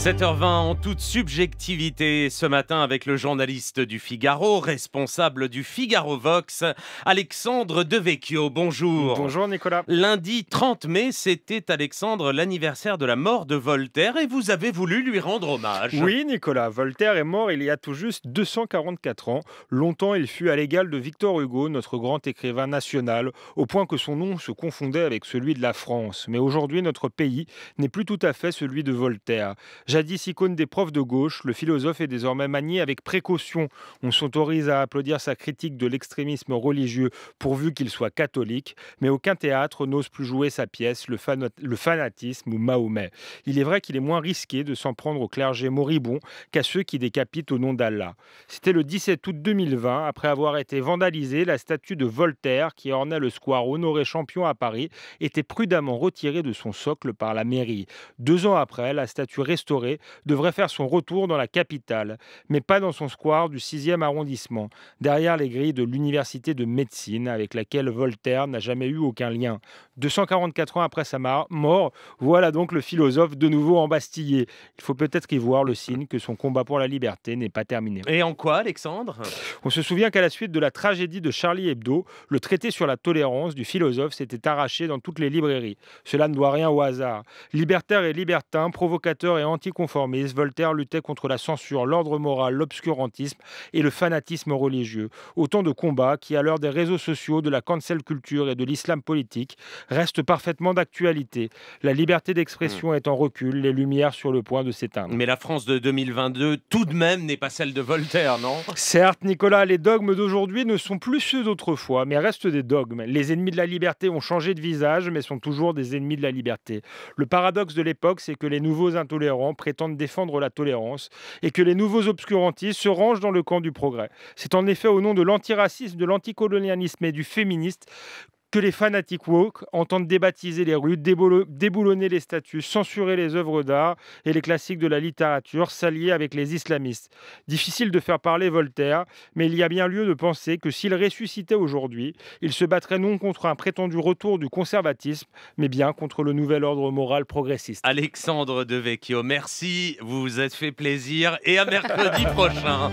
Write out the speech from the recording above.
7h20 en toute subjectivité ce matin avec le journaliste du Figaro, responsable du Figaro Vox, Alexandre Devecchio. Bonjour. Bonjour Nicolas. Lundi 30 mai, c'était Alexandre l'anniversaire de la mort de Voltaire et vous avez voulu lui rendre hommage. Oui Nicolas, Voltaire est mort il y a tout juste 244 ans. Longtemps il fut à l'égal de Victor Hugo, notre grand écrivain national, au point que son nom se confondait avec celui de la France. Mais aujourd'hui notre pays n'est plus tout à fait celui de Voltaire. Jadis icône des profs de gauche, le philosophe est désormais manié avec précaution. On s'autorise à applaudir sa critique de l'extrémisme religieux pourvu qu'il soit catholique, mais aucun théâtre n'ose plus jouer sa pièce, le, fanatisme ou Mahomet. Il est vrai qu'il est moins risqué de s'en prendre au clergé moribond qu'à ceux qui décapitent au nom d'Allah. C'était le 17 août 2020, après avoir été vandalisée, la statue de Voltaire qui ornait le square Honoré Champion à Paris était prudemment retirée de son socle par la mairie. Deux ans après, la statue restaurée devrait faire son retour dans la capitale, mais pas dans son square du 6e arrondissement, derrière les grilles de l'université de médecine avec laquelle Voltaire n'a jamais eu aucun lien. 244 ans après sa mort, voilà donc le philosophe de nouveau embastillé. Il faut peut-être y voir le signe que son combat pour la liberté n'est pas terminé. Et en quoi, Alexandre On se souvient qu'à la suite de la tragédie de Charlie Hebdo, le traité sur la tolérance du philosophe s'était arraché dans toutes les librairies. Cela ne doit rien au hasard. Libertaire et libertin, provocateur et anti conformistes, Voltaire luttait contre la censure, l'ordre moral, l'obscurantisme et le fanatisme religieux. Autant de combats qui, à l'heure des réseaux sociaux, de la cancel culture et de l'islam politique, restent parfaitement d'actualité. La liberté d'expression hmm. est en recul, les lumières sur le point de s'éteindre. Mais la France de 2022, tout de même, n'est pas celle de Voltaire, non Certes, Nicolas, les dogmes d'aujourd'hui ne sont plus ceux d'autrefois, mais restent des dogmes. Les ennemis de la liberté ont changé de visage, mais sont toujours des ennemis de la liberté. Le paradoxe de l'époque, c'est que les nouveaux intolérants prétendent défendre la tolérance et que les nouveaux obscurantistes se rangent dans le camp du progrès. C'est en effet au nom de l'antiracisme, de l'anticolonialisme et du féministe que les fanatiques woke entendent débaptiser les rues, déboulonner les statues, censurer les œuvres d'art et les classiques de la littérature, s'allier avec les islamistes. Difficile de faire parler Voltaire, mais il y a bien lieu de penser que s'il ressuscitait aujourd'hui, il se battrait non contre un prétendu retour du conservatisme, mais bien contre le nouvel ordre moral progressiste. Alexandre Devecchio, merci, vous vous êtes fait plaisir et à mercredi prochain.